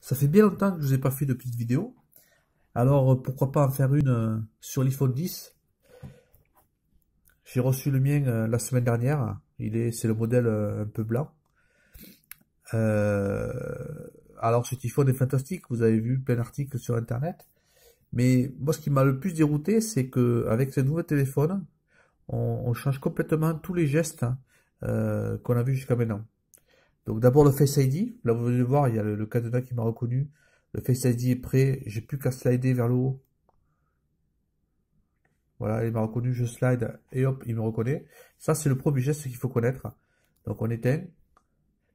Ça fait bien longtemps que je ne vous ai pas fait de petite vidéo. Alors euh, pourquoi pas en faire une euh, sur l'iPhone 10 J'ai reçu le mien euh, la semaine dernière. Il est, c'est le modèle un peu blanc. alors cet iPhone est fantastique. Vous avez vu plein d'articles sur Internet. Mais moi, ce qui m'a le plus dérouté, c'est que avec ce nouveau téléphone, on, change complètement tous les gestes hein, qu'on a vus jusqu'à maintenant. Donc d'abord le Face ID, là vous allez voir, il y a le, cadenas qui m'a reconnu, le Face ID est prêt, j'ai plus qu'à slider vers le haut. Voilà, il m'a reconnu, je slide et hop, il me reconnaît. Ça c'est le premier geste qu'il faut connaître. Donc on éteint,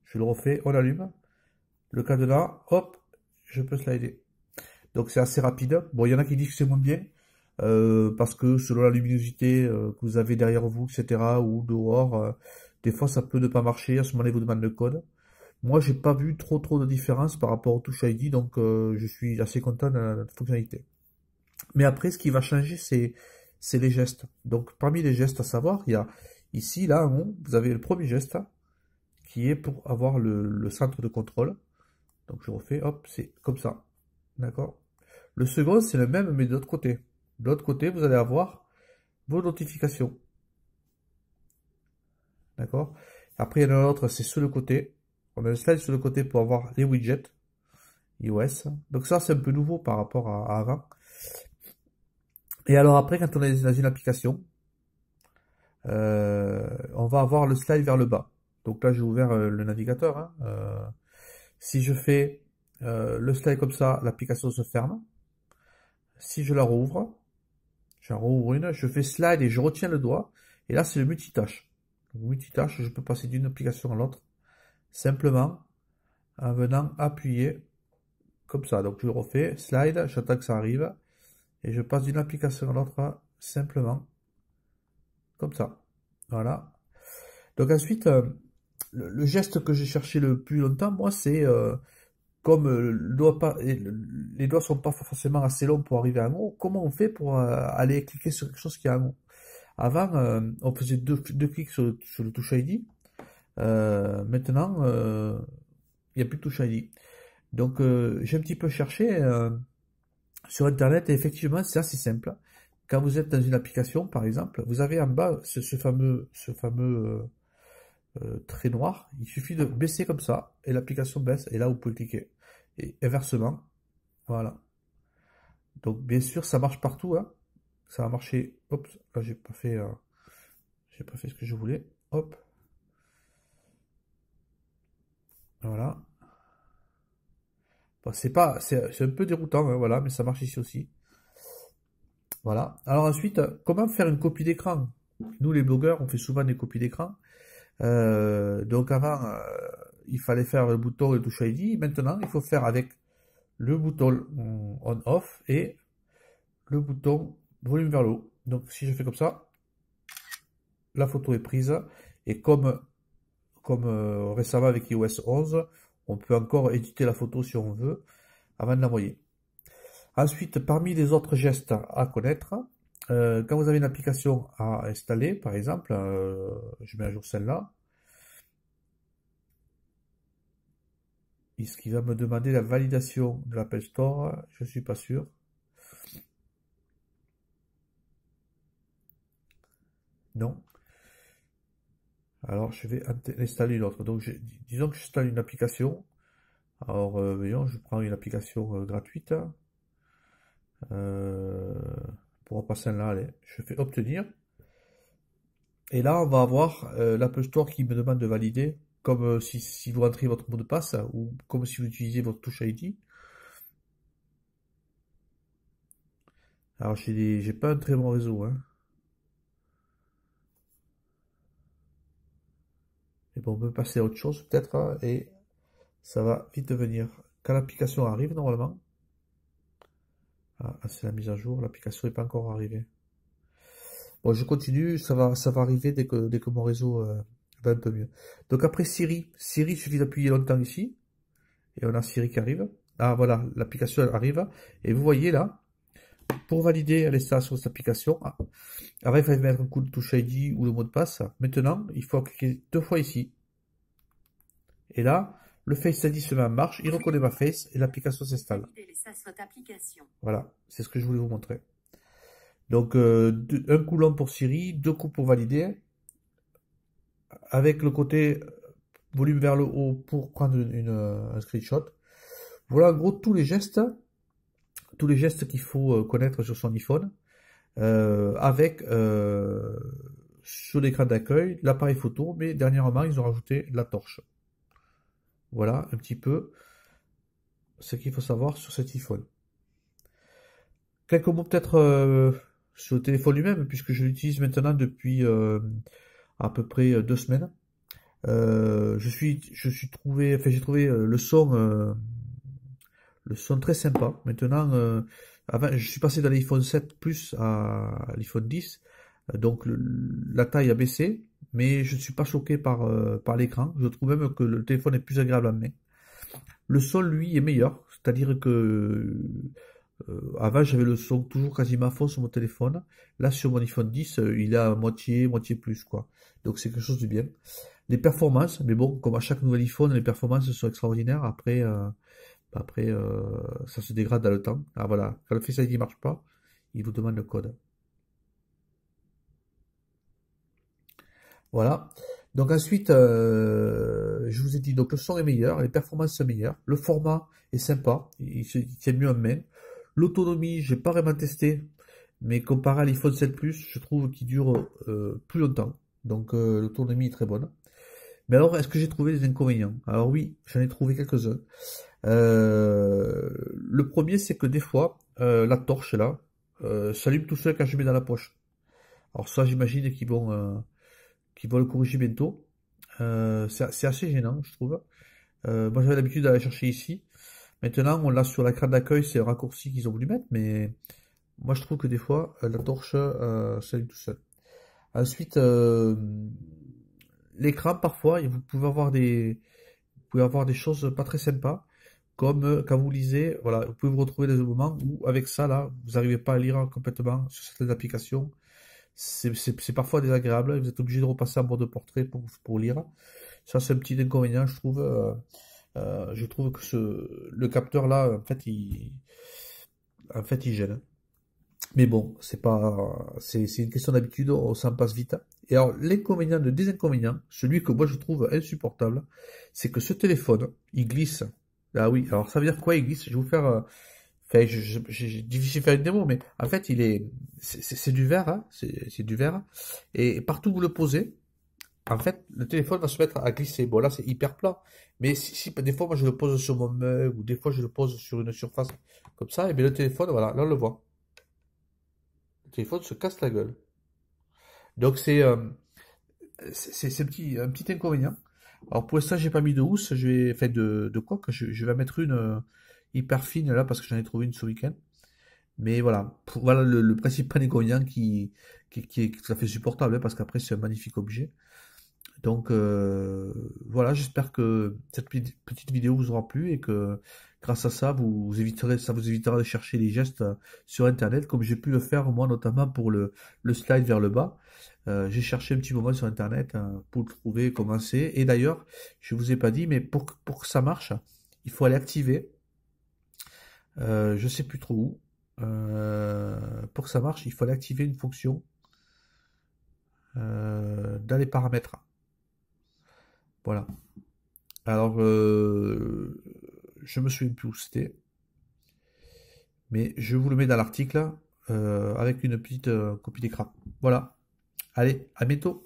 je le refais, on allume, le cadenas, hop, je peux slider. Donc c'est assez rapide. Bon, il y en a qui disent que c'est moins bien, euh, parce que selon la luminosité euh, que vous avez derrière vous, etc., ou dehors, euh, des fois, ça peut ne pas marcher. À ce moment-là, vous demande le code. Moi, j'ai pas vu trop trop de différence par rapport au Touch ID, donc euh, je suis assez content de la, fonctionnalité. Mais après, ce qui va changer, c'est les gestes. Donc, parmi les gestes à savoir, il y a ici, là, vous avez le premier geste qui est pour avoir le, le centre de contrôle. Donc, je refais, hop, c'est comme ça. D'accord Le second, c'est le même, mais de l'autre côté. De l'autre côté, vous allez avoir vos notifications. D'accord Après, il y en a autre c'est sur le côté. On a le slide sur le côté pour avoir les widgets iOS. Donc ça, c'est un peu nouveau par rapport à, avant. Et alors après, quand on a dans une application, euh, on va avoir le slide vers le bas. Donc là, j'ai ouvert euh, le navigateur. Hein. Euh, si je fais le slide comme ça, l'application se ferme. Si je la rouvre, j'en rouvre une, je fais slide et je retiens le doigt. Et là, c'est le multitâche multitâche, je peux passer d'une application à l'autre simplement en venant appuyer comme ça. Donc je refais, slide, j'attends que ça arrive et je passe d'une application à l'autre simplement comme ça. Voilà. Donc ensuite, euh, le, geste que j'ai cherché le plus longtemps, moi, c'est euh, comme euh, les doigts sont pas forcément assez longs pour arriver à un mot. comment on fait pour aller cliquer sur quelque chose qui est un mot avant, euh, on faisait deux, clics sur le, sur Touch ID. Euh, maintenant, euh, il n'y a plus de Touch ID. Donc, euh, j'ai un petit peu cherché sur Internet et effectivement, c'est assez simple. Quand vous êtes dans une application, par exemple, vous avez en bas ce, fameux, ce fameux trait noir. Il suffit de baisser comme ça et l'application baisse et là, vous pouvez cliquer. Et inversement, voilà. Donc, bien sûr, ça marche partout. Hein ça a marché. Hop, là j'ai pas fait, euh, j'ai pas fait ce que je voulais. Hop, voilà. c'est pas, c'est un peu déroutant, hein, voilà, mais ça marche ici aussi. Voilà. Alors ensuite, comment faire une copie d'écran Nous les blogueurs, on fait souvent des copies d'écran. Euh, donc avant, euh, il fallait faire le bouton et le touch ID. Maintenant, il faut faire avec le bouton on-off et le bouton volume vers le haut. Donc si je fais comme ça, la photo est prise. Et comme, comme euh, récemment avec iOS 11, on peut encore éditer la photo si on veut avant de l'envoyer. Ensuite, parmi les autres gestes à connaître, euh, quand vous avez une application à installer, par exemple, euh, je mets à jour celle-là, est-ce qui va me demander la validation de l'Apple Store Je ne suis pas sûr. Non. Alors, je vais installer l'autre. Donc, disons que j'installe une application. Alors, euh, voyons, je prends une application euh, gratuite. Euh, pour en passer là, allez, je fais obtenir. Et là, on va avoir l'Apple Store qui me demande de valider, comme si, vous rentrez votre mot de passe, ou comme si vous utilisez votre touche ID. Alors, j'ai pas un très bon réseau. Hein. on peut passer à autre chose peut-être hein, et ça va vite devenir Quand l'application arrive normalement, ah, c'est la mise à jour, l'application n'est pas encore arrivée. Bon, je continue, ça va, ça va arriver dès que, dès que mon réseau euh, va un peu mieux. Donc après Siri, Siri, il suffit d'appuyer longtemps ici, et on a Siri qui arrive. Ah voilà, l'application arrive, et vous voyez là, pour valider l'installation de cette application, avant il fallait mettre un coup de touche ID ou le mot de passe. Maintenant, il faut cliquer deux fois ici. Et là, le Face ID se met en marche, il reconnaît ma face et l'application s'installe. Voilà, c'est ce que je voulais vous montrer. Donc, euh, un coup un pour Siri, deux coups pour valider. Avec le côté euh, volume vers le haut pour prendre une, euh, un screenshot. Voilà en gros tous les gestes tous les gestes qu'il faut euh, connaître sur son iPhone, euh, avec euh, sur l'écran d'accueil l'appareil photo, mais dernièrement ils ont rajouté la torche. Voilà un petit peu ce qu'il faut savoir sur cet iPhone. Quelques mots peut-être sur le téléphone lui-même, puisque je l'utilise maintenant depuis à peu près deux semaines. je suis, je suis trouvé, enfin j'ai trouvé le son le son très sympa. Maintenant, euh, avant, je suis passé de l'iPhone 7 Plus à l'iPhone 10. Euh, donc la taille a baissé, mais je ne suis pas choqué par, euh, par l'écran. Je trouve même que le téléphone est plus agréable à main. Le son, lui, est meilleur. C'est-à-dire que avant, j'avais le son toujours quasiment faux sur mon téléphone. Là, sur mon iPhone 10, il est à moitié, moitié plus. quoi. Donc c'est quelque chose de bien. Les performances, mais bon, comme à chaque nouvel iPhone, les performances sont extraordinaires. Après, après, euh, ça se dégrade dans le temps. Ah voilà, quand le Face ID ne marche pas, il vous demande le code. Voilà. Donc ensuite, euh, je vous ai dit, donc le son est meilleur, les performances sont meilleures, le format est sympa, il, se, tient mieux en main. L'autonomie, j'ai pas vraiment testé, mais comparé à l'iPhone 7 Plus, je trouve qu'il dure euh, plus longtemps. Donc l'autonomie est très bonne. Mais alors, est-ce que j'ai trouvé des inconvénients Alors oui, j'en ai trouvé quelques-uns. Euh, le premier, c'est que des fois, euh, la torche là euh, s'allume tout seul quand je mets dans la poche. Alors ça, j'imagine qu'ils vont, euh, qu'ils vont le corriger bientôt. c'est assez gênant, je trouve. moi, j'avais l'habitude d'aller chercher ici. Maintenant, on l'a sur la crème d'accueil, c'est un raccourci qu'ils ont voulu mettre, mais moi, je trouve que des fois, la torche s'allume tout seul. Ensuite, l'écran, parfois, vous pouvez avoir des, vous pouvez avoir des choses pas très sympas comme euh, quand vous lisez, voilà, vous pouvez vous retrouver dans un moment où avec ça là, vous n'arrivez pas à lire complètement sur certaines applications. C'est parfois désagréable, hein. vous êtes obligé de repasser en mode portrait pour, lire. Ça c'est un petit inconvénient, je trouve. Euh, euh, je trouve que le capteur là, en fait, il, en fait, il gêne. Hein. Mais bon, c'est pas, c'est une question d'habitude, on s'en passe vite. Hein. Et alors, l'inconvénient de désinconvénient, celui que moi je trouve insupportable, c'est que ce téléphone, il glisse ah oui, alors ça veut dire quoi il glisse Je vais vous faire. Euh, enfin, j'ai difficile de faire une démo, mais en fait, il est, c'est du verre, c'est du verre. Hein, et partout où vous le posez, en fait, le téléphone va se mettre à glisser. Bon, là, c'est hyper plat. Mais si, des fois, moi, je le pose sur mon mug, ou des fois, je le pose sur une surface comme ça, et bien le téléphone, voilà, là, on le voit. Le téléphone se casse la gueule. Donc, c'est euh, c'est petit, un petit inconvénient. Alors pour ça j'ai pas mis de housse, je vais, enfin de, de coque, je, vais mettre une euh, hyper fine là parce que j'en ai trouvé une ce week-end. Mais voilà, voilà le, principe principal qui, qui, qui, est tout à fait supportable hein, parce qu'après c'est un magnifique objet. Donc euh, voilà, j'espère que cette petite vidéo vous aura plu et que grâce à ça, vous éviterez, ça vous évitera de chercher les gestes euh, sur Internet, comme j'ai pu le faire moi notamment pour le, slide vers le bas. Euh, j'ai cherché un petit moment sur Internet pour le trouver commencer. Et d'ailleurs, je ne vous ai pas dit, mais pour, que ça marche, il faut aller activer. Euh, je sais plus trop où. pour que ça marche, il faut aller activer une fonction dans les paramètres. Voilà. Alors, euh, je me suis plus Mais je vous le mets dans l'article euh, avec une petite euh, copie d'écran. Voilà. Allez, à bientôt.